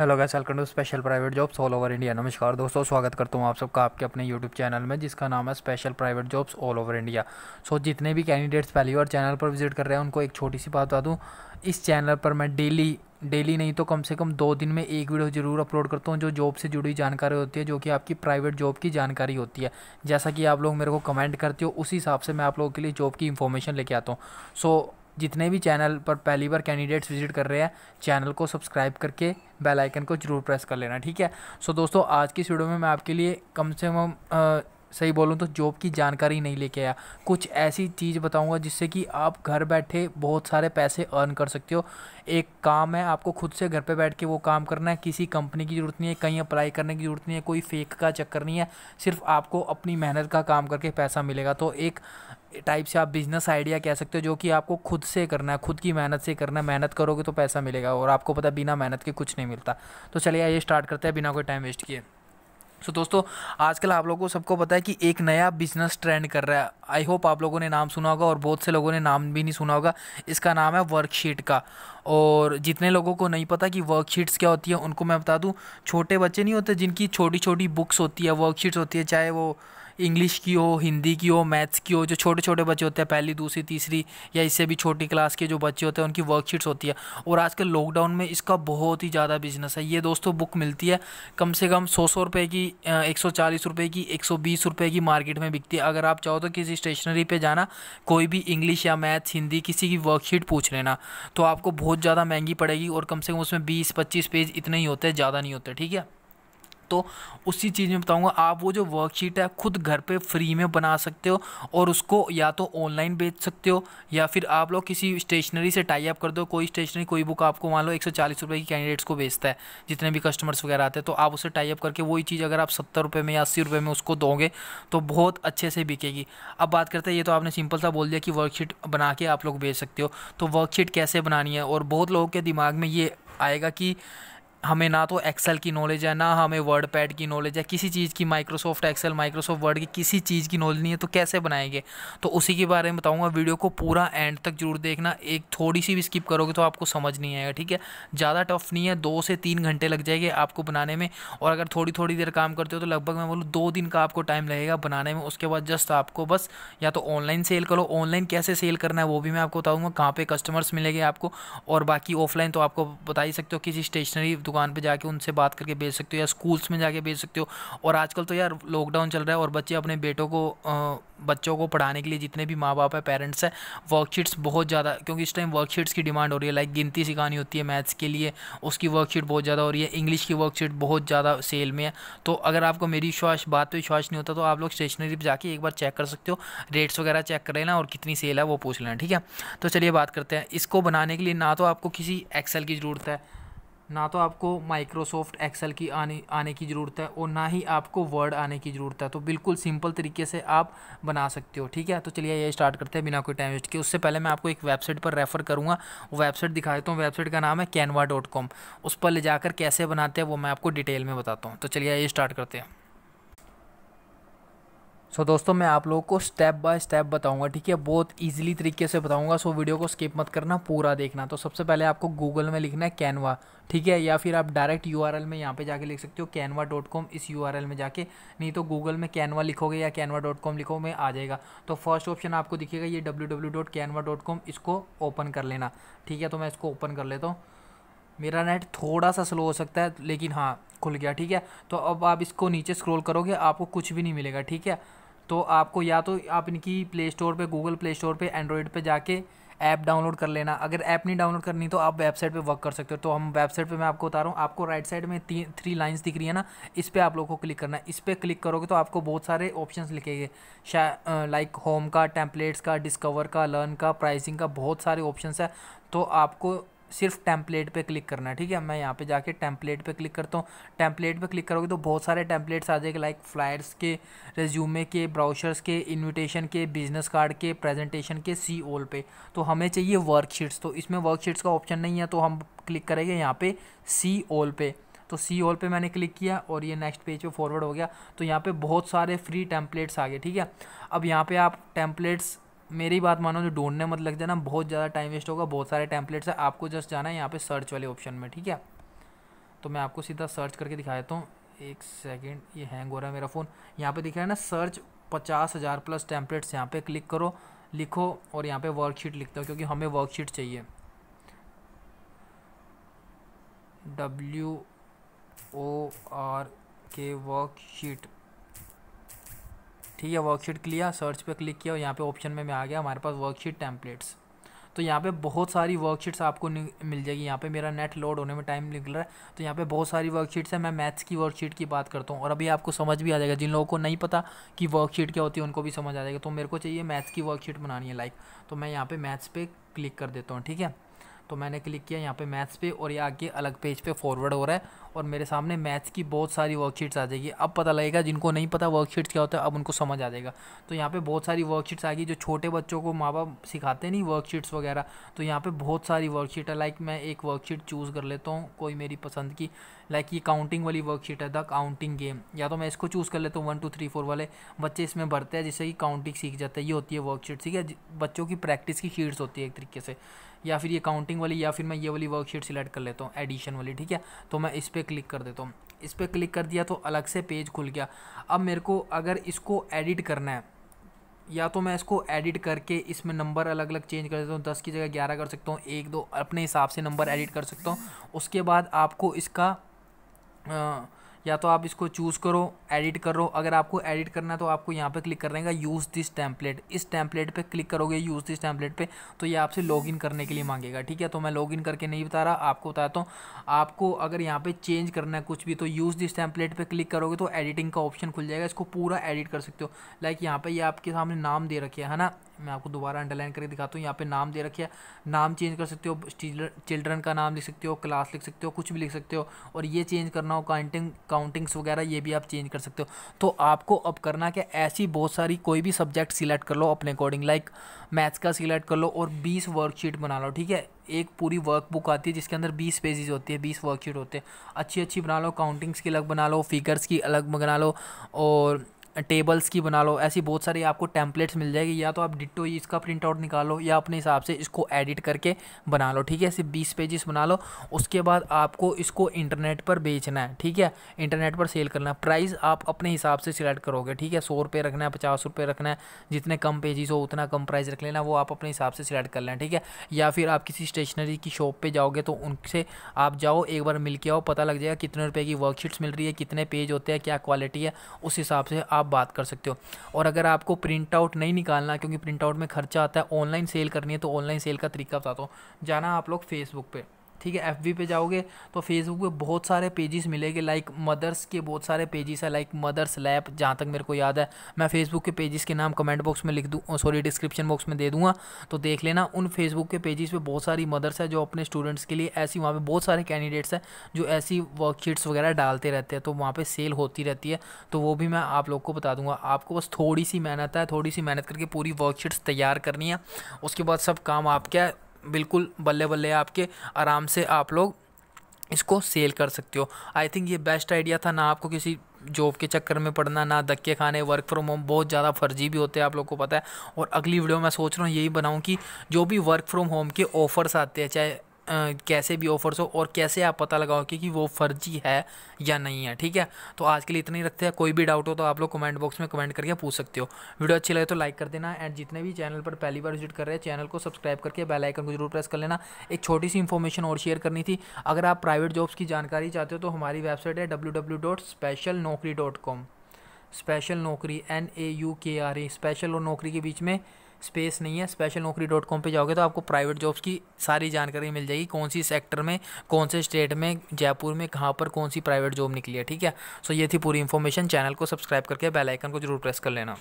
hello guys welcome to special private jobs all over India नमस्कार दोस्तों स्वागत करता हूँ आप सबका आपके अपने यूट्यूब चैनल में जिसका नाम है special private jobs all over India so जितने भी कैंडिडेट्स पहली बार चैनल पर विजिट कर रहे हैं उनको एक छोटी सी बात बता दूँ इस चैनल पर मैं डेली डेली नहीं तो कम से कम दो दिन में एक वीडियो ज़रूर अपलोड करता हूँ जो जॉब से जुड़ी जानकारी होती है जो कि आपकी प्राइवेट जॉब की जानकारी होती है जैसा कि आप लोग मेरे को कमेंट करते हो उसी हिसाब से मैं आप लोगों के लिए जॉब की इन्फॉर्मेशन लेके आता हूँ सो जितने भी चैनल पर पहली बार कैंडिडेट्स विजिट कर रहे हैं चैनल को सब्सक्राइब करके बेल आइकन को जरूर प्रेस कर लेना ठीक है सो so, दोस्तों आज की वीडियो में मैं आपके लिए कम से कम सही बोलूँ तो जॉब की जानकारी नहीं लेके आया कुछ ऐसी चीज़ बताऊँगा जिससे कि आप घर बैठे बहुत सारे पैसे अर्न कर सकते हो एक काम है आपको खुद से घर पे बैठ के वो काम करना है किसी कंपनी की ज़रूरत नहीं है कहीं अप्लाई करने की ज़रूरत नहीं है कोई फेक का चक्कर नहीं है सिर्फ आपको अपनी मेहनत का काम करके पैसा मिलेगा तो एक टाइप से आप बिज़नेस आइडिया कह सकते हो जो कि आपको खुद से करना है खुद की मेहनत से करना है मेहनत करोगे तो पैसा मिलेगा और आपको पता बिना मेहनत के कुछ नहीं मिलता तो चलिए आइए स्टार्ट करते हैं बिना कोई टाइम वेस्ट किए सो so, दोस्तों आजकल आप लोगों को सबको पता है कि एक नया बिजनेस ट्रेंड कर रहा है आई होप आप लोगों ने नाम सुना होगा और बहुत से लोगों ने नाम भी नहीं सुना होगा इसका नाम है वर्कशीट का और जितने लोगों को नहीं पता कि वर्कशीट्स क्या होती है उनको मैं बता दूँ छोटे बच्चे नहीं होते जिनकी छोटी छोटी बुक्स होती है वर्कशीट्स होती है चाहे वो इंग्लिश की हो हिंदी की हो मैथ्स की हो जो छोटे छोटे बच्चे होते हैं पहली दूसरी तीसरी या इससे भी छोटी क्लास के जो बच्चे होते हैं उनकी वर्कशीट्स होती है और आजकल लॉकडाउन में इसका बहुत ही ज़्यादा बिजनेस है ये दोस्तों बुक मिलती है कम से कम सौ सौ रुपये की एक सौ चालीस रुपये की एक सौ बीस रुपये की मार्केट में बिकती है अगर आप चाहो तो किसी स्टेशनरी पर जाना कोई भी इंग्लिश या मैथ्स हिंदी किसी की वर्कशीट पूछ लेना तो आपको बहुत ज़्यादा महंगी पड़ेगी और कम से कम उसमें बीस पच्चीस पेज इतने ही होते हैं ज़्यादा नहीं होते ठीक है तो उसी चीज़ में बताऊँगा आप वो जो वर्कशीट है खुद घर पर फ्री में बना सकते हो और उसको या तो ऑनलाइन बेच सकते हो या फिर आप लोग किसी स्टेशनरी से टाई अप कर दो कोई स्टेशनरी कोई बुक आपको मान लो एक सौ चालीस रुपये की कैंडिडेट्स को बेचता है जितने भी कस्टमर्स वगैरह आते हैं तो आप उसे टाई अप करके वही चीज़ अगर आप सत्तर रुपये में या अस्सी रुपये में उसको दोगे तो बहुत अच्छे से बिकेगी अब बात करते हैं ये तो आपने सिंपल सा बोल दिया कि वर्कशीट बना के आप लोग बेच सकते हो तो वर्कशीट कैसे बनानी है और बहुत लोगों के दिमाग में ये आएगा कि हमें ना तो एक्सेल की नॉलेज है ना हमें वर्ड पैड की नॉलेज है किसी चीज़ की माइक्रोसॉफ्ट एक्सेल माइक्रोसॉफ्ट वर्ड की किसी चीज़ की नॉलेज नहीं है तो कैसे बनाएंगे तो उसी के बारे में बताऊंगा वीडियो को पूरा एंड तक जरूर देखना एक थोड़ी सी भी स्किप करोगे तो आपको समझ नहीं आएगा ठीक है ज़्यादा टफ नहीं है दो से तीन घंटे लग जाएंगे आपको बनाने में और अगर थोड़ी थोड़ी देर काम करते हो तो लगभग मैं बोलूँ दो दिन का आपको टाइम लगेगा बनाने में उसके बाद जस्ट आपको बस या तो ऑनलाइन सेल करो ऑनलाइन कैसे सेल करना है वो भी मैं आपको बताऊँगा कहाँ पर कस्टमर्स मिलेंगे आपको और बाकी ऑफलाइन तो आपको बता ही सकते हो किसी स्टेशनरी दुकान पर जाके उनसे बात करके बेच सकते हो या स्कूल्स में जाके बेच सकते हो और आजकल तो यार लॉकडाउन चल रहा है और बच्चे अपने बेटों को बच्चों को पढ़ाने के लिए जितने भी माँ बाप है पेरेंट्स हैं वर्कशीट्स बहुत ज़्यादा क्योंकि इस टाइम वर्कशीट्स की डिमांड हो रही है लाइक गिनती सिखानी होती है मैथ्स के लिए उसकी वर्कशीट बहुत ज़्यादा हो रही है इंग्लिश की वर्कशीट बहुत ज़्यादा सेल में है तो अगर आपको मेरी विश्वास बात पर विश्वास नहीं होता तो आप लोग स्टेशनरी पर जाके एक बार चेक कर सकते हो रेट्स वगैरह चेक कर लेना और कितनी सेल है वो पूछ लेना ठीक है तो चलिए बात करते हैं इसको बनाने के लिए ना तो आपको किसी एक्सेल की ज़रूरत है ना तो आपको माइक्रोसॉफ्ट एक्सेल की आने आने की ज़रूरत है और ना ही आपको वर्ड आने की ज़रूरत है तो बिल्कुल सिंपल तरीके से आप बना सकते हो ठीक है तो चलिए ये स्टार्ट करते हैं बिना कोई टाइम वेस्ट किए उससे पहले मैं आपको एक वेबसाइट पर रेफ़र करूँगा वेबसाइट दिखा देता हूँ वेबसाइट का नाम है कैनवा डॉट कॉम उस पर ले जाकर कैसे बनाते हैं वो मैं आपको डिटेल में बताता हूँ तो चलिए ये स्टार्ट करते हैं सो so, दोस्तों मैं आप लोगों को स्टेप बाय स्टेप बताऊंगा ठीक है बहुत इजीली तरीके से बताऊंगा सो so, वीडियो को स्किप मत करना पूरा देखना तो सबसे पहले आपको गूगल में लिखना है कैनवा ठीक है या फिर आप डायरेक्ट यू में यहाँ पे जाके लिख सकते हो कैनवा डॉट कॉम इस यू में जाके नहीं तो गूगल में कैनवा लिखोगे या कैनवा डॉट कॉम लिखो में आ जाएगा तो फर्स्ट ऑप्शन आपको दिखेगा ये W dot Canva dot com इसको ओपन कर लेना ठीक है तो मैं इसको ओपन कर लेता हूँ मेरा नेट थोड़ा सा स्लो हो सकता है लेकिन हाँ खुल गया ठीक है तो अब आप इसको नीचे स्क्रॉल करोगे आपको कुछ भी नहीं मिलेगा ठीक है तो आपको या तो आप इनकी प्ले स्टोर पर गूगल प्ले स्टोर पर एंड्रॉयड पर जाके ऐप डाउनलोड कर लेना अगर ऐप नहीं डाउनलोड करनी तो आप वेबसाइट पे वर्क कर सकते हो तो हम वेबसाइट पे मैं आपको बता रहा हूँ आपको राइट साइड में तीन थ्री लाइन्स दिख रही है ना इस पर आप लोग को क्लिक करना है इस पर क्लिक करोगे तो आपको बहुत सारे ऑप्शन लिखेंगे लाइक होम का टेम्पलेट्स का डिस्कवर का लर्न का प्राइसिंग का बहुत सारे ऑप्शन है तो आपको सिर्फ टेम्पलेट पे क्लिक करना है ठीक है मैं यहाँ पे जाके टेम्पलेट पे क्लिक करता हूँ टेम्पलेट पे क्लिक करोगे तो बहुत सारे टेम्पलेट्स आ जाएंगे लाइक फ्लायर्स के रेज्यूमे के ब्राउशर्स के इन्विटेशन के बिजनेस कार्ड के प्रेजेंटेशन के सी ओल पे तो हमें चाहिए वर्कशीट्स तो इसमें वर्कशीट्स का ऑप्शन नहीं है तो हम क्लिक करेंगे यहाँ पे सी ओल पे तो सी ओल पे मैंने क्लिक किया और ये नेक्स्ट पेज पे फॉरवर्ड हो गया तो यहाँ पे बहुत सारे फ्री टेम्पलेट्स आ गए ठीक है अब यहाँ पे आप टेम्पलेट्स मेरी बात मानो जो ढूंढने मत लग जाना बहुत ज़्यादा टाइम वेस्ट होगा बहुत सारे टैंपलेट्स हैं आपको जस्ट जाना है यहाँ पे सर्च वाले ऑप्शन में ठीक है तो मैं आपको सीधा सर्च करके दिखा देता हूँ एक सेकेंड ये हैंग हो रहा है मेरा फ़ोन यहाँ पर दिख रहा है ना सर्च पचास हज़ार प्लस टैंपलेट्स यहाँ पर क्लिक करो लिखो और यहाँ पर वर्कशीट लिखते हो क्योंकि हमें वर्कशीट चाहिए W O R K worksheet ठीक है वर्कशीट के लिए सर्च पे क्लिक किया और यहाँ पे ऑप्शन में मैं आ गया हमारे पास वर्कशीट टेम्पलेट्स तो यहाँ पे बहुत सारी वर्कशीट्स आपको मिल जाएगी यहाँ पे मेरा नेट लोड होने में टाइम निकल रहा है तो यहाँ पे बहुत सारी वर्कशीट्स हैं मैं मैथ्स की वर्कशीट की बात करता हूँ और अभी आपको समझ भी आ जाएगा जिन लोगों को नहीं पता कि वर्कशीट क्या होती है उनको भी समझ आ जाएगा तो मेरे को चाहिए मैथ्स की वर्कशीट बनानी है लाइक तो मैं यहाँ पर मैथ्स पे क्लिक कर देता हूँ ठीक है तो मैंने क्लिक किया यहाँ पे मैथ्स पे और ये आगे अलग पेज पे फॉरवर्ड हो रहा है और मेरे सामने मैथ्स की बहुत सारी वर्कशीट्स आ जाएगी अब पता लगेगा जिनको नहीं पता वर्कशीट्स क्या होता है अब उनको समझ आ जाएगा तो यहाँ पे बहुत सारी वर्कशीट्स आ गई जो छोटे बच्चों को माँ बाप सिखाते नहीं वर्कशीट्स वगैरह तो यहाँ पे बहुत सारी वर्कशीट है लाइक मैं एक वर्कशीट चूज़ कर लेता हूँ कोई मेरी पसंद की लाइक ये काउंटिंग वाली वर्कशीट है द काउंटिंग गेम या तो मैं इसको चूज़ कर लेता हूँ वन टू थ्री फोर वाले बच्चे इसमें भरते हैं जिससे कि काउंटिंग सीख जाता है ये होती है वर्कशीट ठीक है बच्चों की प्रैक्टिस की शीट्स होती है एक तरीके से या फिर ये काउंटिंग वाली या फिर मैं ये वाली वर्कशीट सिलेक्ट कर लेता हूँ एडिशन वाली ठीक है तो मैं इस पर क्लिक कर देता हूँ इस पर क्लिक कर दिया तो अलग से पेज खुल गया अब मेरे को अगर इसको एडिट करना है या तो मैं इसको एडिट करके इसमें नंबर अलग अलग चेंज कर देता हूँ दस की जगह ग्यारह कर सकता हूँ एक दो अपने हिसाब से नंबर एडिट कर सकता हूँ उसके बाद आपको इसका या तो आप इसको चूज़ करो एडिट करो अगर आपको एडिट करना है तो आपको यहाँ पे क्लिक कर रहेगा यूज़ दिस टैंपलेट इस टैंपलेट पे क्लिक करोगे यूज़ दिस टैंपलेट पे तो ये आपसे लॉगिन करने के लिए मांगेगा ठीक है तो मैं लॉगिन करके नहीं बता रहा आपको बताता हूँ आपको अगर यहाँ पर चेंज करना है कुछ भी तो यूज़ दिस टैंपलेट पर क्लिक करोगे तो एडिटिंग का ऑप्शन खुल जाएगा इसको पूरा एडिट कर सकते हो लाइक यहाँ पर ये आपके सामने नाम दे रखे है ना मैं आपको दोबारा अंडरलाइन करके दिखाता हूँ यहाँ पे नाम दे रखे नाम चेंज कर सकते हो चिल्ड्रन का नाम लिख सकते हो क्लास लिख सकते हो कुछ भी लिख सकते हो और ये चेंज करना हो काउंटिंग काउंटिंग्स वगैरह ये भी आप चेंज कर सकते हो तो आपको अब करना क्या ऐसी बहुत सारी कोई भी सब्जेक्ट सिलेक्ट कर लो अपने अकॉर्डिंग लाइक मैथ्स का सिलेक्ट कर लो और बीस वर्कशीट बना लो ठीक है एक पूरी वर्कबुक आती है जिसके अंदर बीस पेजेज होती है बीस वर्कशीट होते हैं अच्छी अच्छी बना लो काउंटिंग्स की अलग बना लो फिगर्स की अलग बना लो और टेबल्स की बना लो ऐसी बहुत सारी आपको टेम्पलेट्स मिल जाएगी या तो आप डिटो इसका प्रिंट आउट निकालो या अपने हिसाब से इसको एडिट करके बना लो ठीक है ऐसे बीस पेजेस बना लो उसके बाद आपको इसको इंटरनेट पर बेचना है ठीक है इंटरनेट पर सेल करना है प्राइस आप अपने हिसाब से सिलेक्ट करोगे ठीक है सौ रुपये रखना है पचास रुपये रखना है जितने कम पेजेस हो उतना कम प्राइस रख लेना वो आप अपने हिसाब से सिलेक्ट कर लेना ठीक है या फिर आप किसी स्टेशनरी की शॉप पर जाओगे तो उनसे आप जाओ एक बार मिल के आओ पता लग जाएगा कितने रुपये की वर्कशीट्स मिल रही है कितने पेज होते हैं क्या क्वालिटी है उस हिसाब से आप बात कर सकते हो और अगर आपको प्रिंट आउट नहीं निकालना क्योंकि प्रिंट आउट में खर्चा आता है ऑनलाइन सेल करनी है तो ऑनलाइन सेल का तरीका बताता हूँ जाना आप लोग फेसबुक पर ठीक है एफ पे जाओगे तो फेसबुक पे बहुत सारे पेजेस मिलेंगे लाइक मदर्स के बहुत सारे पेजेस है लाइक मदर्स लैब जहाँ तक मेरे को याद है मैं फेसबुक के पेजेस के नाम कमेंट बॉक्स में लिख दूँ सॉरी डिस्क्रिप्शन बॉक्स में दे दूँगा तो देख लेना उन फेसबुक के पेजेस पे बहुत सारी मदर्स है जो अपने स्टूडेंट्स के लिए ऐसी वहाँ पर बहुत सारे कैंडिडेट्स हैं जो ऐसी वर्कशीट्स वगैरह डालते रहते हैं तो वहाँ पर सेल होती रहती है तो वो भी मैं आप लोग को बता दूँगा आपको बस थोड़ी सी मेहनत है थोड़ी सी मेहनत करके पूरी वर्कशीट्स तैयार करनी है उसके बाद सब काम आपके बिल्कुल बल्ले बल्ले आपके आराम से आप लोग इसको सेल कर सकते हो आई थिंक ये बेस्ट आइडिया था ना आपको किसी जॉब के चक्कर में पड़ना ना धक्के खाने वर्क फ्रॉम होम बहुत ज़्यादा फर्जी भी होते हैं आप लोग को पता है और अगली वीडियो में सोच रहा हूँ यही बनाऊँ कि जो भी वर्क फ्रॉम होम के ऑफ़र्स आते हैं चाहे कैसे भी ऑफर्स हो और कैसे आप पता लगाओ कि, कि वो फर्जी है या नहीं है ठीक है तो आज के लिए इतना ही रखते हैं कोई भी डाउट हो तो आप लोग कमेंट बॉक्स में कमेंट करके पूछ सकते हो वीडियो अच्छी लगे तो लाइक कर देना एंड जितने भी चैनल पर पहली बार विजिट कर रहे हैं चैनल को सब्सक्राइब करके बेल आइकन को जरूर प्रेस कर लेना एक छोटी सी इन्फॉर्मेशन और शेयर करनी थी अगर आप प्राइवेट जॉब्स की जानकारी चाहते हो तो हमारी वेबसाइट है W special Naukri N A U K R E special और नौकरी के बीच में स्पेस नहीं है स्पेशल नौकरी डॉट कॉम पर जाओगे तो आपको प्राइवेट जॉब्स की सारी जानकारी मिल जाएगी कौन सी सेक्टर में कौन से स्टेट में जयपुर में कहाँ पर कौन सी प्राइवेट जॉब निकली है ठीक है सो ये थी पूरी इन्फॉर्मेशन चैनल को सब्सक्राइब करके आइकन को जरूर प्रेस कर लेना